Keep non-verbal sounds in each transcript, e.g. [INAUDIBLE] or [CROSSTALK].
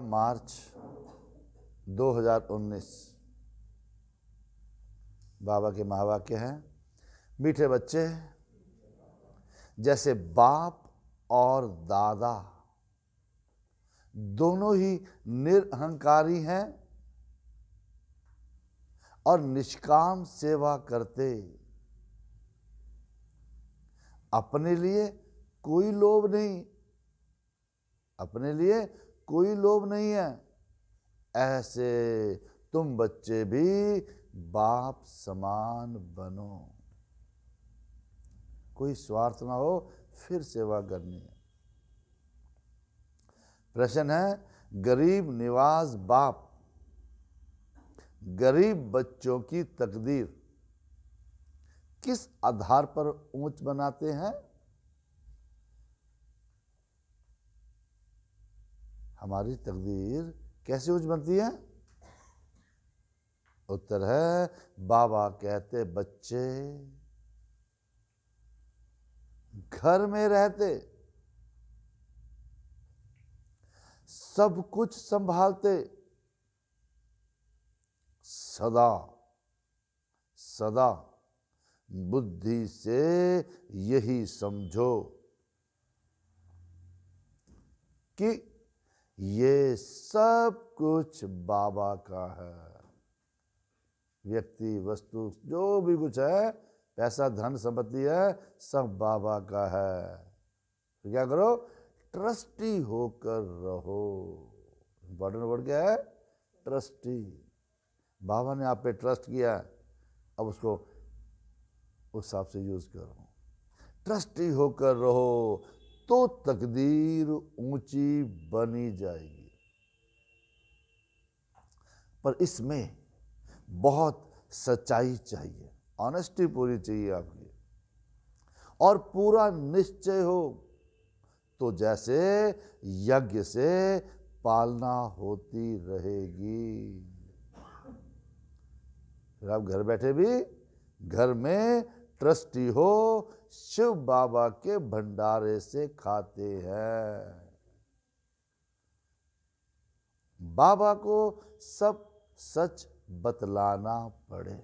मार्च 2019 बाबा के महावाक्य हैं मीठे बच्चे जैसे बाप और दादा दोनों ही निरहंकारी हैं और निष्काम सेवा करते अपने लिए कोई लोभ नहीं अपने लिए कोई लोभ नहीं है ऐसे तुम बच्चे भी बाप समान बनो कोई स्वार्थ ना हो फिर सेवा करनी है प्रश्न है गरीब निवास बाप गरीब बच्चों की तकदीर किस आधार पर ऊंच बनाते हैं हमारी तकदीर कैसी ऊंच बनती है उत्तर है बाबा कहते बच्चे घर में रहते सब कुछ संभालते सदा सदा बुद्धि से यही समझो कि ये सब कुछ बाबा का है व्यक्ति वस्तु जो भी कुछ है पैसा धन संपत्ति है सब बाबा का है तो क्या करो ट्रस्टी होकर रहो इंपॉर्टेंट वर्ड क्या है ट्रस्टी बाबा ने आप पे ट्रस्ट किया अब उसको उस हिसाब से यूज करो ट्रस्टी होकर रहो तो तकदीर ऊंची बनी जाएगी पर इसमें बहुत सच्चाई चाहिए ऑनेस्टी पूरी चाहिए आपकी और पूरा निश्चय हो तो जैसे यज्ञ से पालना होती रहेगी आप घर बैठे भी घर में ट्रस्टी हो शिव बाबा के भंडारे से खाते हैं बाबा को सब सच बतलाना पड़े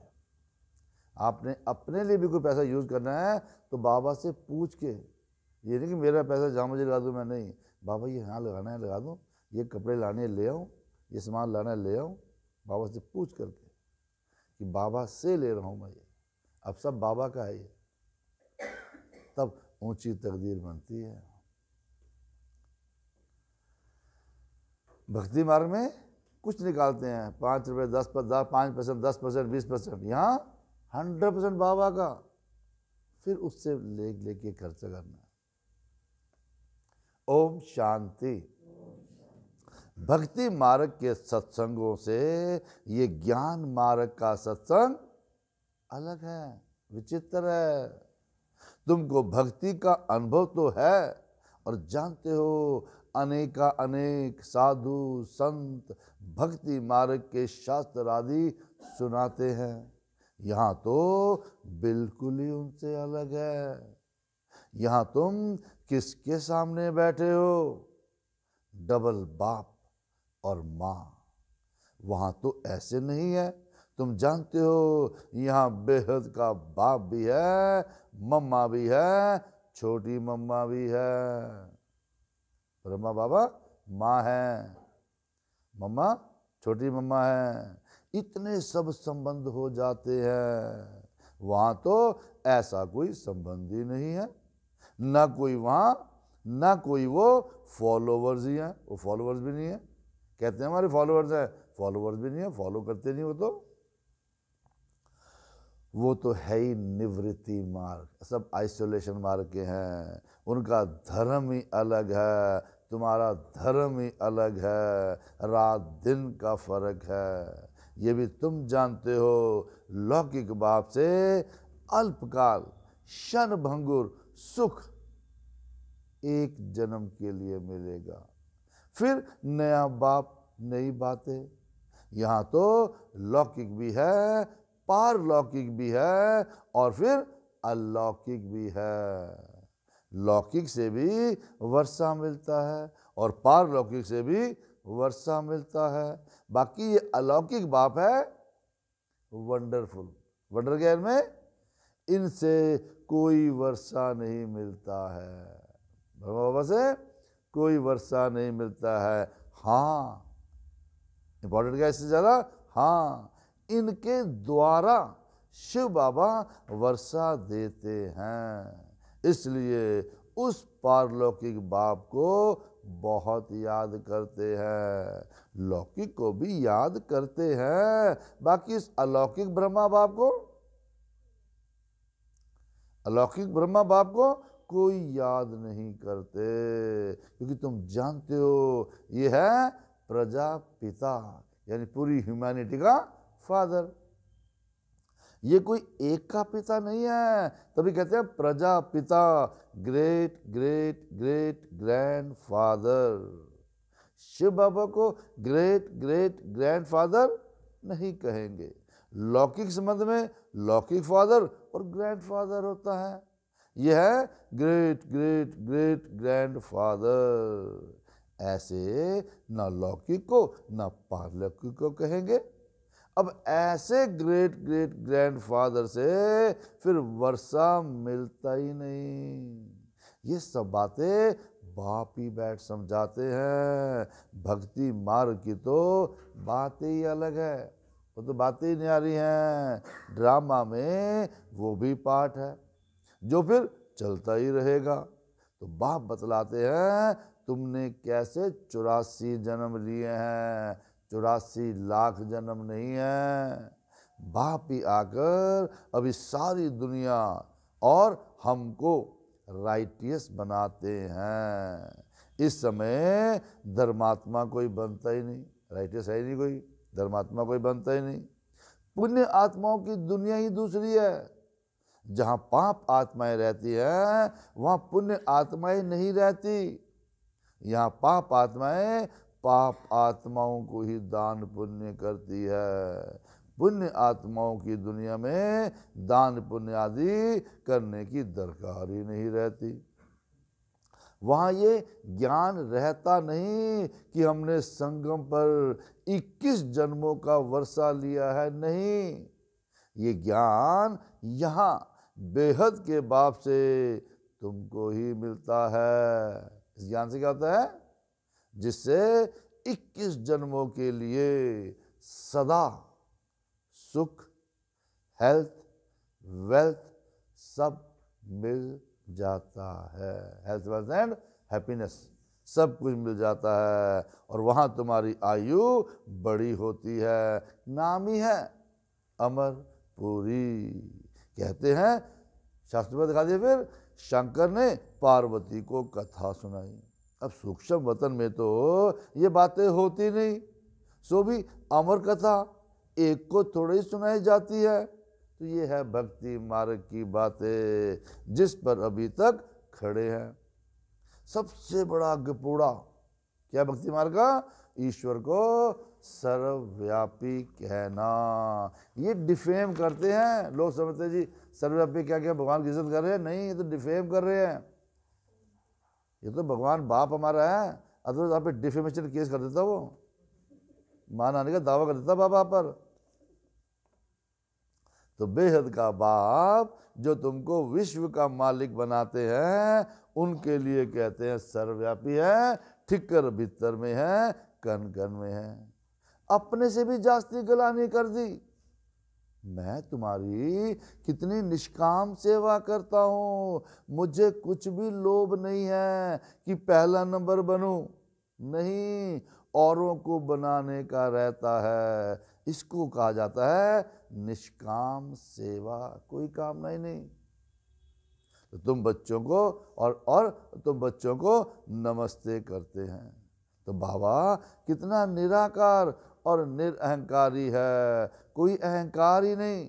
आपने अपने लिए भी कोई पैसा यूज करना है तो बाबा से पूछ के ये नहीं कि मेरा पैसा जहाँ मुझे लगा दूँ मैं नहीं बाबा ये यहाँ लगाना है लगा दूँ ये कपड़े लाने ले आऊँ ये सामान लाना है ले आऊँ बाबा से पूछ करके कि बाबा से ले रहा हूँ मैं ये अब सब बाबा का है तब ऊंची तकदीर बनती है भक्ति मार्ग में कुछ निकालते हैं पाँच रुपये दस पर दस पाँच परसेंट दस परसेंट बीस परसेंट यहाँ हंड्रेड परसेंट बाबा का फिर उससे ले लेके खर्च करना ओम शांति भक्ति मार्ग के सत्संगों से ये ज्ञान मार्ग का सत्संग अलग है विचित्र है तुमको भक्ति का अनुभव तो है और जानते हो अनेका अनेक साधु संत भक्ति मार्ग के शास्त्र आदि सुनाते हैं यहाँ तो बिल्कुल ही उनसे अलग है यहाँ तुम किसके सामने बैठे हो डबल बाप और माँ वहाँ तो ऐसे नहीं है तुम जानते हो यहाँ बेहद का बाप भी है मम्मा भी है छोटी मम्मा भी है ब्रह्मा बाबा माँ है मम्मा छोटी मम्मा है इतने सब संबंध हो जाते हैं वहाँ तो ऐसा कोई संबंध ही नहीं है ना कोई वहाँ ना कोई वो फॉलोवर्स ही हैं वो फॉलोवर्स भी नहीं है कहते हैं हमारे फॉलोवर्स हैं फॉलोवर्स भी नहीं है फॉलो करते नहीं वो तो वो तो है ही निवृत्ति मार्ग सब आइसोलेशन मार्ग के हैं उनका धर्म ही अलग है तुम्हारा धर्म ही अलग है रात दिन का फर्क है ये भी तुम जानते हो लौकिक बाप से अल्पकाल क्षण भंगुर सुख एक जन्म के लिए मिलेगा फिर नया बाप नई बातें यहाँ तो लौकिक भी है पारलौकिक भी है और फिर अलौकिक भी है लौकिक से भी वर्षा मिलता है और पारलौकिक से भी वर्षा मिलता है बाकी ये अलौकिक बाप है वंडरफुल वंडर गैर में इनसे कोई वर्षा नहीं मिलता है भगवान बाबा से कोई वर्षा नहीं मिलता है हाँ इंपॉर्टेंट क्या इससे ज़्यादा हाँ इनके द्वारा शिव बाबा वर्षा देते हैं इसलिए उस पारलौकिक बाप को बहुत याद करते हैं लौकिक को भी याद करते हैं बाकी इस अलौकिक ब्रह्मा बाप को अलौकिक ब्रह्मा बाप को कोई याद नहीं करते क्योंकि तुम जानते हो ये है प्रजापिता यानी पूरी ह्यूमैनिटी का फादर ये कोई एक का पिता नहीं है तभी कहते हैं प्रजा पिता great great great grandfather Shiv Baba को ग्रेट ग्रेट ग्रैंड फादर नहीं कहेंगे लौकिक संबंध में लौकिक फादर और ग्रैंड फादर होता है यह है great great great grandfather ऐसे ना लौकिक को ना पारलौकिक को कहेंगे अब ऐसे ग्रेट ग्रेट ग्रैंडफादर से फिर वर्षा मिलता ही नहीं ये सब बातें बाप ही बैठ समझाते हैं भक्ति मार्ग की तो बातें ही अलग है वो तो बातें ही रही हैं ड्रामा में वो भी पाठ है जो फिर चलता ही रहेगा तो बाप बतलाते हैं तुमने कैसे चौरासी जन्म लिए हैं चौरासी लाख जन्म नहीं है बाप ही आकर अभी सारी दुनिया और हमको राइटियस बनाते हैं इस समय धर्मात्मा कोई बनता ही नहीं राइटियस है ही नहीं कोई धर्मात्मा कोई बनता ही नहीं पुण्य आत्माओं की दुनिया ही दूसरी है जहाँ पाप आत्माएं रहती हैं वहाँ पुण्य आत्माएं नहीं रहती यहाँ पाप आत्माएं पाप आत्माओं को ही दान पुण्य करती है पुण्य आत्माओं की दुनिया में दान पुण्य आदि करने की दरकार ही नहीं रहती वहाँ ये ज्ञान रहता नहीं कि हमने संगम पर 21 जन्मों का वर्षा लिया है नहीं ये ज्ञान यहाँ बेहद के बाप से तुमको ही मिलता है इस ज्ञान से क्या होता है जिससे 21 जन्मों के लिए सदा सुख हेल्थ वेल्थ सब मिल जाता है हेल्थ वेल्थ एंड हैप्पीनेस सब कुछ मिल जाता है और वहाँ तुम्हारी आयु बड़ी होती है नाम ही है अमर पूरी कहते हैं शास्त्र में दिखा दिए फिर शंकर ने पार्वती को कथा सुनाई अब सूक्ष्म वतन में तो ये बातें होती नहीं सो भी अमर कथा एक को थोड़ी सुनाई जाती है तो ये है भक्ति मार्ग की बातें जिस पर अभी तक खड़े हैं सबसे बड़ा गपूड़ा क्या भक्ति मार्ग का ईश्वर को सर्वव्यापी कहना ये डिफेम करते हैं लोग समझते जी सर्वव्यापी क्या क्या भगवान की इज्जत कर रहे हैं नहीं ये तो डिफेम कर रहे हैं ये तो भगवान बाप हमारा है अदरवाइज आप डिफेमेशन केस कर देता वो मान आने का दावा कर देता बाप आप पर तो बेहद का बाप जो तुमको विश्व का मालिक बनाते हैं उनके लिए कहते हैं सर्वव्यापी है ठिकर भीतर में है कन कन में है अपने से भी जास्ती नहीं कर दी मैं तुम्हारी कितनी निष्काम सेवा करता हूँ मुझे कुछ भी लोभ नहीं है कि पहला नंबर बनूं नहीं औरों को बनाने का रहता है इसको कहा जाता है निष्काम सेवा कोई कामना ही नहीं तो तुम बच्चों को और और तुम बच्चों को नमस्ते करते हैं तो बाबा कितना निराकार और निरअहकारी है कोई अहंकार ही नहीं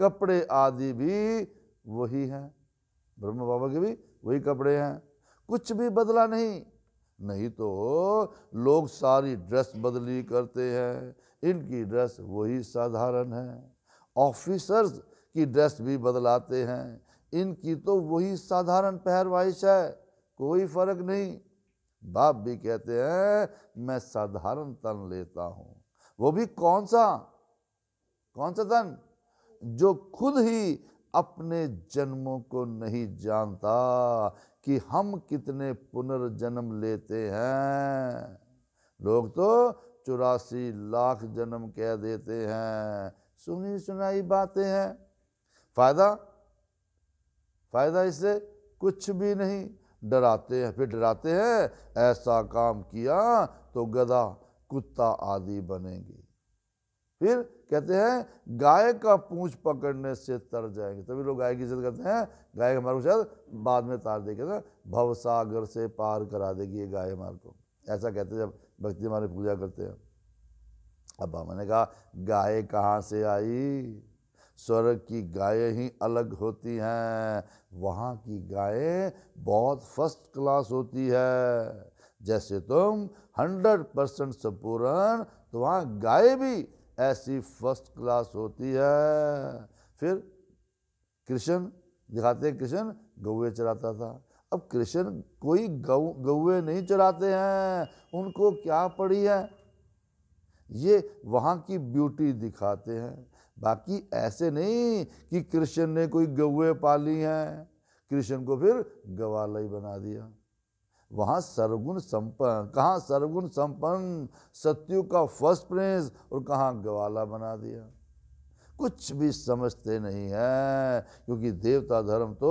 कपड़े आदि भी वही हैं ब्रह्म बाबा के भी वही कपड़े हैं कुछ भी बदला नहीं नहीं तो लोग सारी ड्रेस बदली करते हैं इनकी ड्रेस वही साधारण है ऑफिसर्स की ड्रेस भी बदलाते हैं इनकी तो वही साधारण पहरवाइश है कोई फर्क नहीं बाप भी कहते हैं मैं साधारण तन लेता हूँ वो भी कौन सा कौन सा धन जो खुद ही अपने जन्मों को नहीं जानता कि हम कितने पुनर्जन्म लेते हैं लोग तो चौरासी लाख जन्म कह देते हैं सुनी सुनाई बातें हैं फायदा फायदा इससे कुछ भी नहीं डराते हैं फिर डराते हैं ऐसा काम किया तो गधा कुत्ता आदि बनेंगे फिर कहते हैं गाय का पूंछ पकड़ने से तर जाएंगे तभी लोग गाय की इज्जत करते हैं गाय हमारे को शायद बाद में तार देगी ना भवसागर से पार करा देगी ये गाय हमारे को ऐसा कहते हैं जब भक्ति हमारी पूजा करते हैं अब हमने कहा गाय कहाँ से आई स्वर्ग की गाय ही अलग होती हैं वहाँ की गायें बहुत फर्स्ट क्लास होती है जैसे तुम हंड्रेड परसेंट संपूर्ण तो वहाँ गाय भी ऐसी फर्स्ट क्लास होती है फिर कृष्ण दिखाते हैं कृष्ण गौए चराता था अब कृष्ण कोई गौ गौए नहीं चराते हैं उनको क्या पड़ी है ये वहाँ की ब्यूटी दिखाते हैं बाकी ऐसे नहीं कि कृष्ण ने कोई गौए पाली हैं कृष्ण को फिर गवालय बना दिया वहाँ सर्वगुण संपन्न कहाँ सर्वगुण संपन्न सत्यु का फर्स्ट प्रिंस और कहाँ ग्वाला बना दिया कुछ भी समझते नहीं है क्योंकि देवता धर्म तो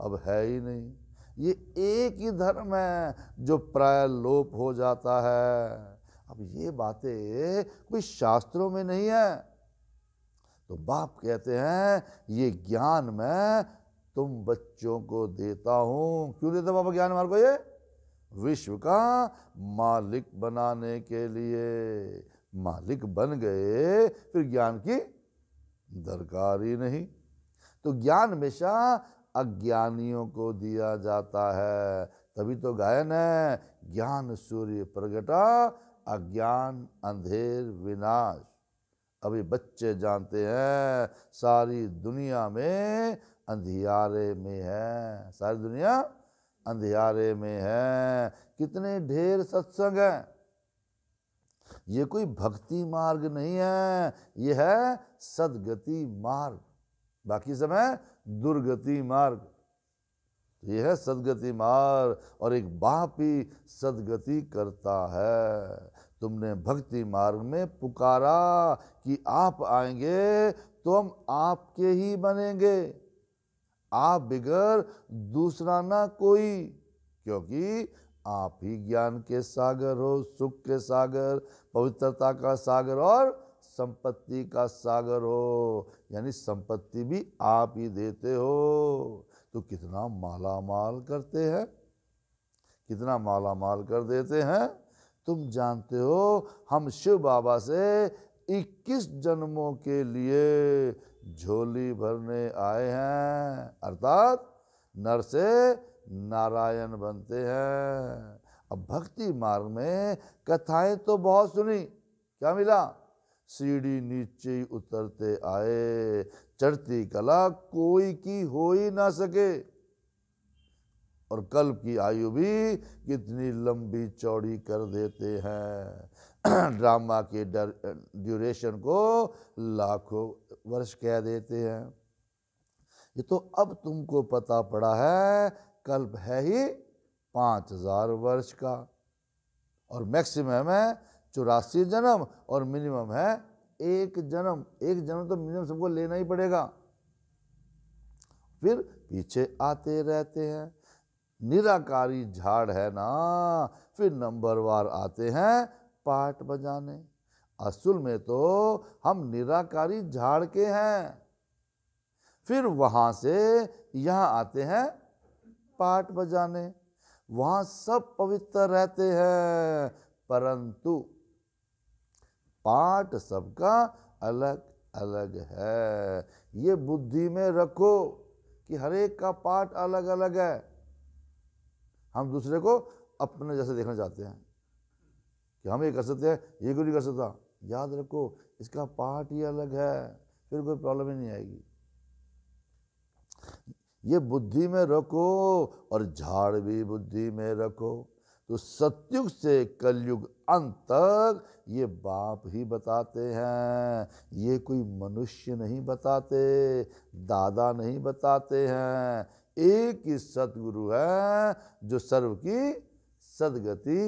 अब है ही नहीं ये एक ही धर्म है जो प्राय लोप हो जाता है अब ये बातें कोई शास्त्रों में नहीं है तो बाप कहते हैं ये ज्ञान मैं तुम बच्चों को देता हूं क्यों देता बाबा ज्ञान हमारे को ये विश्व का मालिक बनाने के लिए मालिक बन गए फिर ज्ञान की दरकार ही नहीं तो ज्ञान हमेशा अज्ञानियों को दिया जाता है तभी तो गायन है ज्ञान सूर्य प्रगटा अज्ञान अंधेर विनाश अभी बच्चे जानते हैं सारी दुनिया में अंधियारे में है सारी दुनिया अंधेरे में हैं कितने ढेर सत्संग हैं ये कोई भक्ति मार्ग नहीं है ये है सदगति मार्ग बाकी सब है दुर्गति मार्ग ये है सदगति मार्ग और एक बाप ही सदगति करता है तुमने भक्ति मार्ग में पुकारा कि आप आएंगे तो हम आपके ही बनेंगे आप बिगर दूसरा ना कोई क्योंकि आप ही ज्ञान के सागर हो सुख के सागर पवित्रता का सागर और संपत्ति का सागर हो यानी संपत्ति भी आप ही देते हो तो कितना माला माल करते हैं कितना माला माल कर देते हैं तुम जानते हो हम शिव बाबा से 21 जन्मों के लिए झोली भरने आए हैं अर्थात नर से नारायण बनते हैं अब भक्ति मार्ग में कथाएं तो बहुत सुनी क्या मिला सीढ़ी नीचे उतरते आए चढ़ती कला कोई की हो ही ना सके और कल की आयु भी कितनी लंबी चौड़ी कर देते हैं [CLEARS THROAT] ड्रामा के ड्यूरेशन को लाखों वर्ष कह देते हैं ये तो अब तुमको पता पड़ा है कल्प है ही पाँच हजार वर्ष का और मैक्सिमम है चौरासी जन्म और मिनिमम है एक जन्म एक जन्म तो मिनिमम सबको लेना ही पड़ेगा फिर पीछे आते रहते हैं निराकारी झाड़ है ना फिर नंबर वार आते हैं पाठ बजाने असल में तो हम निराकारी झाड़ के हैं फिर वहाँ से यहाँ आते हैं पाठ बजाने वहाँ सब पवित्र रहते हैं परंतु पाठ सबका अलग अलग है ये बुद्धि में रखो कि हरेक का पाठ अलग अलग है हम दूसरे को अपने जैसे देखना चाहते हैं कि हम ये कर सकते हैं ये क्यों नहीं कर सकता याद रखो इसका पार्ट ही अलग है फिर कोई प्रॉब्लम ही नहीं आएगी ये बुद्धि में रखो और झाड़ भी बुद्धि में रखो तो सत्युग से कलयुग अंत तक ये बाप ही बताते हैं ये कोई मनुष्य नहीं बताते दादा नहीं बताते हैं एक ही सतगुरु है जो सर्व की सदगति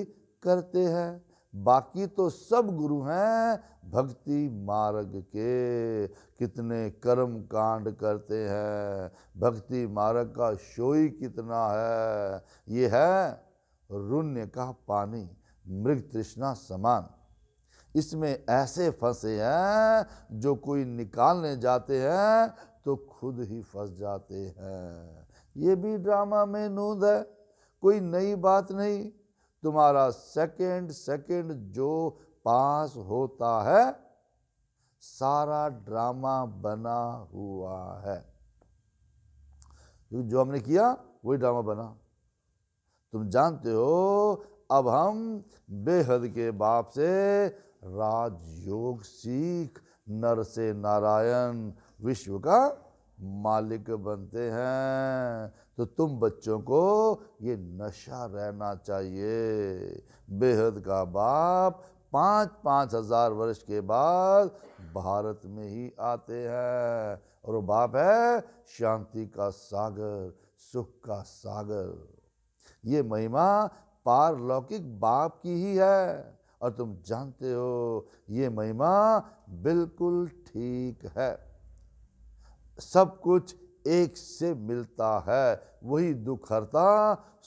करते हैं बाकी तो सब गुरु हैं भक्ति मार्ग के कितने कर्म कांड करते हैं भक्ति मार्ग का शोई कितना है ये है रुण्य का पानी मृग तृष्णा समान इसमें ऐसे फंसे हैं जो कोई निकालने जाते हैं तो खुद ही फंस जाते हैं ये भी ड्रामा में नूंद है कोई नई बात नहीं तुम्हारा सेकंड सेकंड जो पास होता है सारा ड्रामा बना हुआ है जो हमने किया वही ड्रामा बना तुम जानते हो अब हम बेहद के बाप से राजयोग सीख नर से नारायण विश्व का मालिक बनते हैं तो तुम बच्चों को ये नशा रहना चाहिए बेहद का बाप पाँच पाँच हजार वर्ष के बाद भारत में ही आते हैं और वो बाप है शांति का सागर सुख का सागर ये महिमा पारलौकिक बाप की ही है और तुम जानते हो ये महिमा बिल्कुल ठीक है सब कुछ एक से मिलता है वही दुख हरता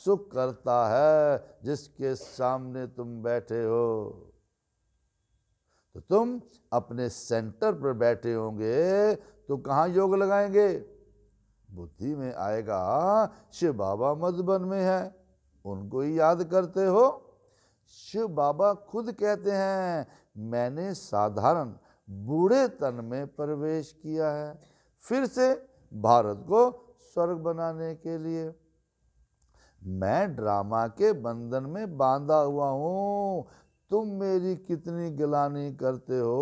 सुख करता है जिसके सामने तुम बैठे हो तो तुम अपने सेंटर पर बैठे होंगे तो कहाँ योग लगाएंगे बुद्धि में आएगा शिव बाबा मधुबन में है उनको ही याद करते हो शिव बाबा खुद कहते हैं मैंने साधारण बूढ़े तन में प्रवेश किया है फिर से भारत को स्वर्ग बनाने के लिए मैं ड्रामा के बंधन में बांधा हुआ हूं तुम मेरी कितनी गिलानी करते हो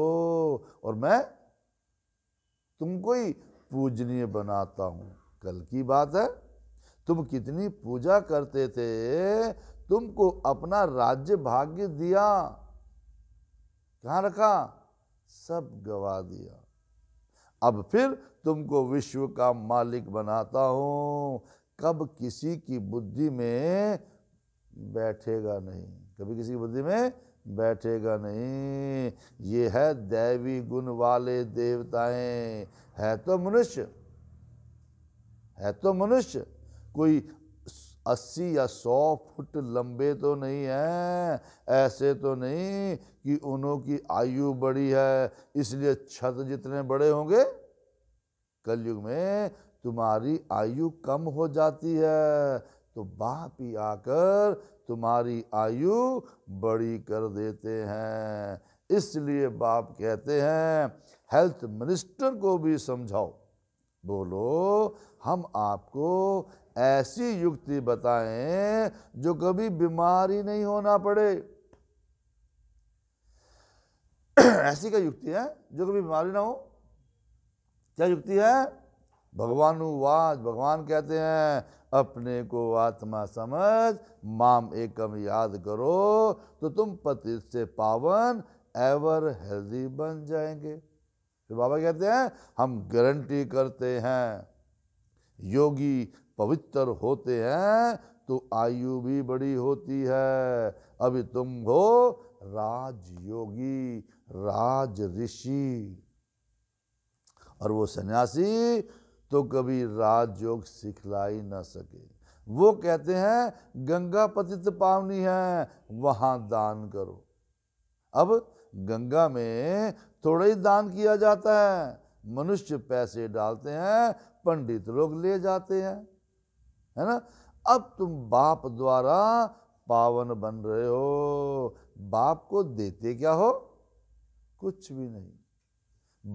और मैं तुमको ही पूजनीय बनाता हूं कल की बात है तुम कितनी पूजा करते थे तुमको अपना राज्य भाग्य दिया कहा रखा सब गवा दिया अब फिर तुमको विश्व का मालिक बनाता हूँ कब किसी की बुद्धि में बैठेगा नहीं कभी किसी की बुद्धि में बैठेगा नहीं ये है दैवी गुण वाले देवताएं है तो मनुष्य है तो मनुष्य कोई अस्सी या सौ फुट लंबे तो नहीं हैं ऐसे तो नहीं कि उनकी आयु बड़ी है इसलिए छत जितने बड़े होंगे कलयुग में तुम्हारी आयु कम हो जाती है तो बाप ही आकर तुम्हारी आयु बड़ी कर देते हैं इसलिए बाप कहते हैं हेल्थ मिनिस्टर को भी समझाओ बोलो हम आपको ऐसी युक्ति बताएं जो कभी बीमारी नहीं होना पड़े [CLEARS THROAT] ऐसी क्या युक्ति है जो कभी बीमारी ना हो क्या युक्ति है भगवानुवाद भगवान कहते हैं अपने को आत्मा समझ माम एकम याद करो तो तुम पति से पावन एवर हेल्दी बन जाएंगे फिर बाबा कहते हैं हम गारंटी करते हैं योगी पवित्र होते हैं तो आयु भी बड़ी होती है अभी तुम हो राजयोगी राज ऋषि और वो सन्यासी तो कभी राजयोग सिखला ही ना सके वो कहते हैं गंगा पतित पावनी है वहां दान करो अब गंगा में थोड़ा ही दान किया जाता है मनुष्य पैसे डालते हैं पंडित लोग ले जाते हैं है ना अब तुम बाप द्वारा पावन बन रहे हो बाप को देते क्या हो कुछ भी नहीं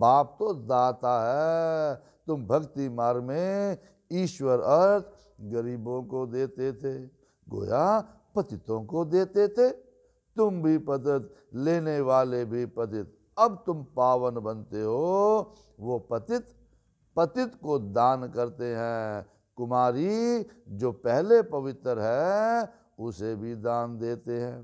बाप तो दाता है तुम भक्ति मार्ग में ईश्वर अर्थ गरीबों को देते थे गोया पतितों को देते थे तुम भी पतित लेने वाले भी पतित अब तुम पावन बनते हो वो पतित पतित को दान करते हैं कुमारी जो पहले पवित्र है उसे भी दान देते हैं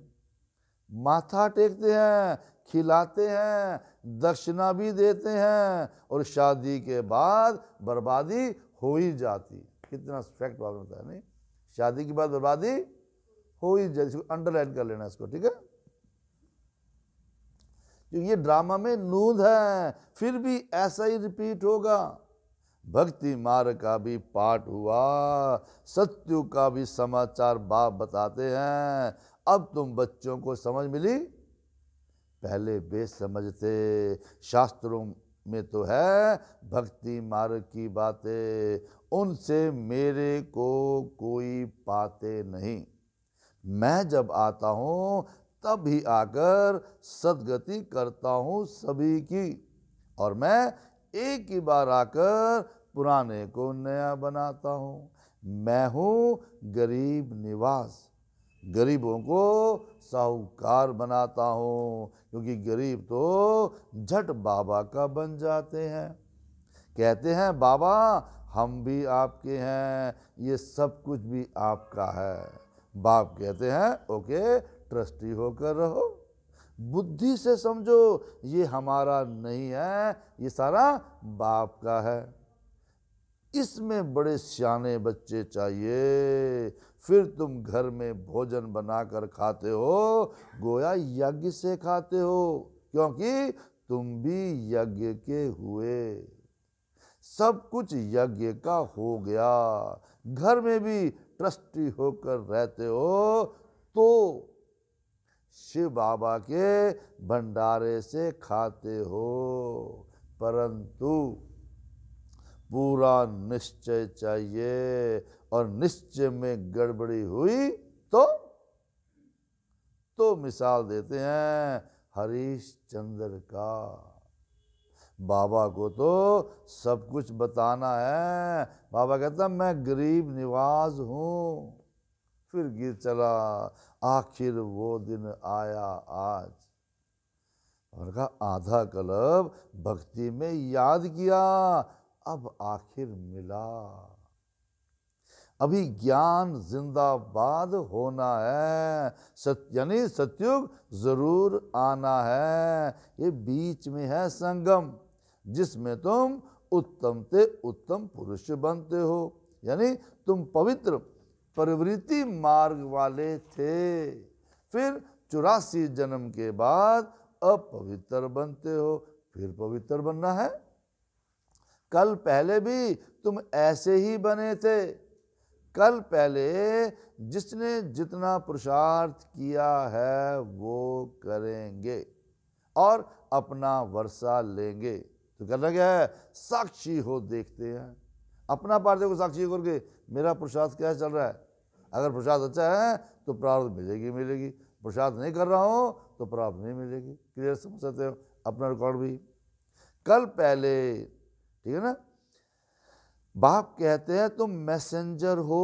माथा टेकते हैं खिलाते हैं दक्षिणा भी देते हैं और शादी के बाद बर्बादी हो ही जाती कितना फैक्ट प्रॉब्लम होता है नहीं शादी के बाद बर्बादी हो ही जाती अंडरलाइन कर लेना इसको ठीक है क्योंकि ये ड्रामा में नूंद है फिर भी ऐसा ही रिपीट होगा भक्ति मार्ग का भी पाठ हुआ सत्यु का भी समाचार बाप बताते हैं अब तुम बच्चों को समझ मिली पहले बेसमझ थे शास्त्रों में तो है भक्ति मार्ग की बातें उनसे मेरे को कोई पाते नहीं मैं जब आता हूँ तब ही आकर सदगति करता हूँ सभी की और मैं एक ही बार आकर पुराने को नया बनाता हूँ मैं हूँ गरीब निवास गरीबों को साहूकार बनाता हूँ क्योंकि गरीब तो झट बाबा का बन जाते हैं कहते हैं बाबा हम भी आपके हैं ये सब कुछ भी आपका है बाप कहते हैं ओके ट्रस्टी होकर रहो बुद्धि से समझो ये हमारा नहीं है ये सारा बाप का है इसमें बड़े सियाने बच्चे चाहिए फिर तुम घर में भोजन बनाकर खाते हो गोया यज्ञ से खाते हो क्योंकि तुम भी यज्ञ के हुए सब कुछ यज्ञ का हो गया घर में भी ट्रस्टी होकर रहते हो तो शिव बाबा के भंडारे से खाते हो परंतु पूरा निश्चय चाहिए और निश्चय में गड़बड़ी हुई तो तो मिसाल देते हैं हरीशचंद्र का बाबा को तो सब कुछ बताना है बाबा कहता मैं गरीब निवाज हूँ फिर गिर चला आखिर वो दिन आया आज और का आधा कलब भक्ति में याद किया अब आखिर मिला अभी ज्ञान जिंदाबाद होना है सत्य यानी सत्युग जरूर आना है ये बीच में है संगम जिसमें तुम उत्तम से उत्तम पुरुष बनते हो यानी तुम पवित्र प्रवृत्ति मार्ग वाले थे फिर चौरासी जन्म के बाद अपवित्र बनते हो फिर पवित्र बनना है कल पहले भी तुम ऐसे ही बने थे कल पहले जिसने जितना पुरुषार्थ किया है वो करेंगे और अपना वर्षा लेंगे तो करना क्या है साक्षी हो देखते हैं अपना पार्थे को साक्षी करके मेरा प्रसाद क्या चल रहा है अगर प्रसाद अच्छा है तो प्रार्थ मिलेगी मिलेगी प्रसाद नहीं कर रहा हूँ तो प्राप्त नहीं मिलेगी क्लियर समझ सकते हो अपना रिकॉर्ड भी कल पहले ठीक है ना बाप कहते हैं तुम मैसेंजर हो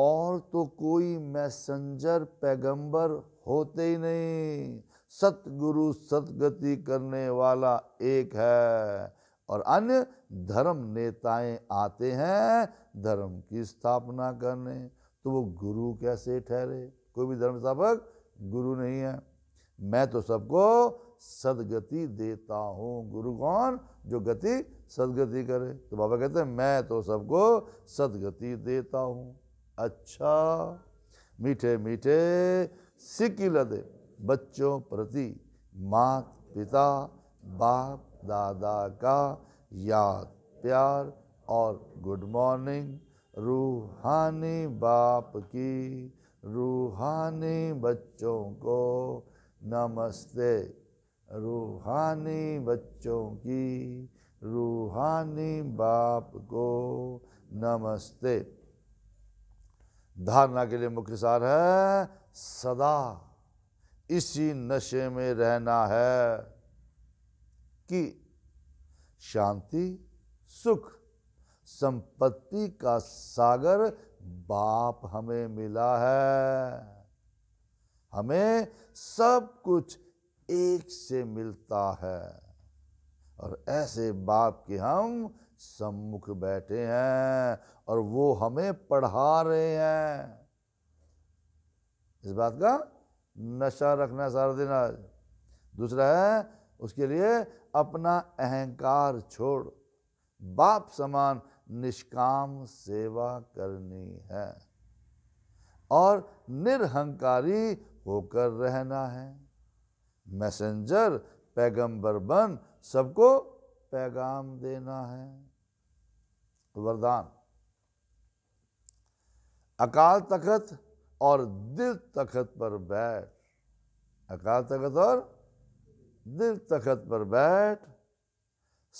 और तो कोई मैसेंजर पैगंबर होते ही नहीं सतगुरु सतगति करने वाला एक है और अन्य धर्म नेताएं आते हैं धर्म की स्थापना करने तो वो गुरु कैसे ठहरे कोई भी धर्म स्थापक गुरु नहीं है मैं तो सबको सदगति देता हूँ गुरु कौन जो गति सदगति करे तो बाबा कहते हैं मैं तो सबको सदगति देता हूँ अच्छा मीठे मीठे सिक्की लदे बच्चों प्रति मात पिता बाप दादा का याद प्यार और गुड मॉर्निंग रूहानी बाप की रूहानी बच्चों को नमस्ते रूहानी बच्चों की रूहानी बाप को नमस्ते धारणा के लिए मुख्य सार है सदा इसी नशे में रहना है कि शांति सुख संपत्ति का सागर बाप हमें मिला है हमें सब कुछ एक से मिलता है और ऐसे बाप के हम सम्मुख बैठे हैं और वो हमें पढ़ा रहे हैं इस बात का नशा रखना सारा दिन आज दूसरा है उसके लिए अपना अहंकार छोड़ बाप समान निष्काम सेवा करनी है और निरहंकारी होकर रहना है मैसेंजर पैगंबर बन सबको पैगाम देना है वरदान अकाल तखत और दिल तखत पर बैठ अकाल तखत और दिल तखत पर बैठ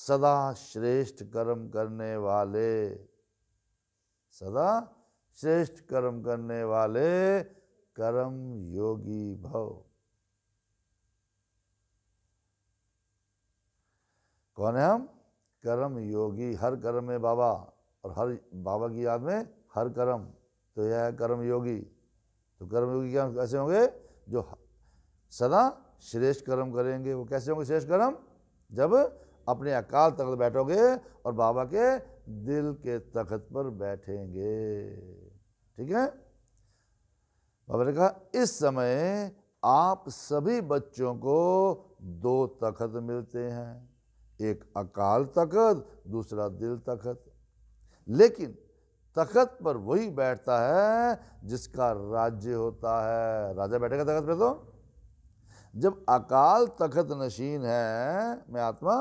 सदा श्रेष्ठ कर्म करने वाले सदा श्रेष्ठ कर्म करने वाले कर्म योगी भव कौन है हम कर्म योगी हर कर्म में बाबा और हर बाबा की याद में हर कर्म तो यह है कर्म योगी तो कर्म योगी क्या ऐसे होंगे जो सदा श्रेष्ठ कर्म करेंगे वो कैसे होंगे श्रेष्ठ कर्म जब अपने अकाल तख्त बैठोगे और बाबा के दिल के तख्त पर बैठेंगे ठीक है बाबा ने कहा इस समय आप सभी बच्चों को दो तख्त मिलते हैं एक अकाल तख्त दूसरा दिल तख्त लेकिन तखत पर वही बैठता है जिसका राज्य होता है राजा बैठेगा तख्त पे तो जब अकाल तख्त नशीन है मैं आत्मा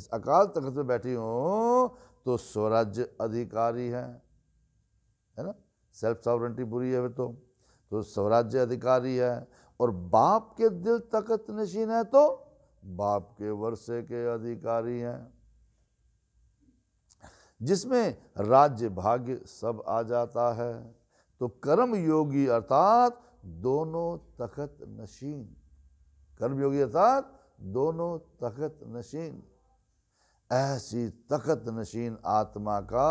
इस अकाल तख्त पे बैठी हूँ तो स्वराज्य अधिकारी है है ना सेल्फ सॉवरेंटी बुरी है तो तो स्वराज्य अधिकारी है और बाप के दिल तखत नशीन है तो बाप के वर्षे के अधिकारी हैं जिसमें राज्य भाग्य सब आ जाता है तो कर्म योगी अर्थात दोनों तखत नशीन कर्मयोगी अर्थात दोनों तखत नशीन ऐसी तखत नशीन आत्मा का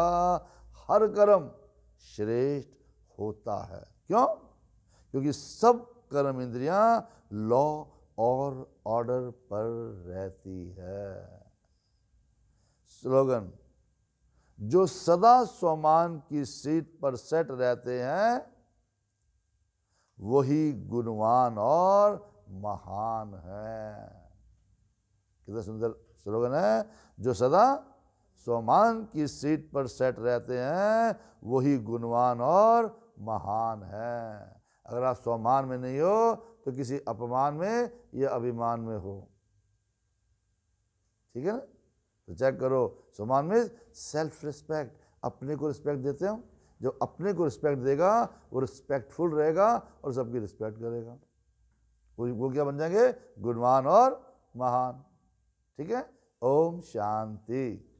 हर कर्म श्रेष्ठ होता है क्यों क्योंकि सब कर्म इंद्रियां लॉ और ऑर्डर पर रहती है स्लोगन जो सदा स्वमान की सीट पर सेट रहते हैं वही गुणवान और महान है कितना सुंदर स्लोगन है जो सदा सोमान की सीट पर सेट रहते हैं वही गुणवान और महान है अगर आप सोमान में नहीं हो तो किसी अपमान में या अभिमान में हो ठीक है ना तो चेक करो सोमान में सेल्फ रिस्पेक्ट अपने को रिस्पेक्ट देते हो जो अपने को रिस्पेक्ट देगा वो रिस्पेक्टफुल रहेगा और सबकी रिस्पेक्ट करेगा वो क्या बन जाएंगे गुणवान और महान ठीक है ओम शांति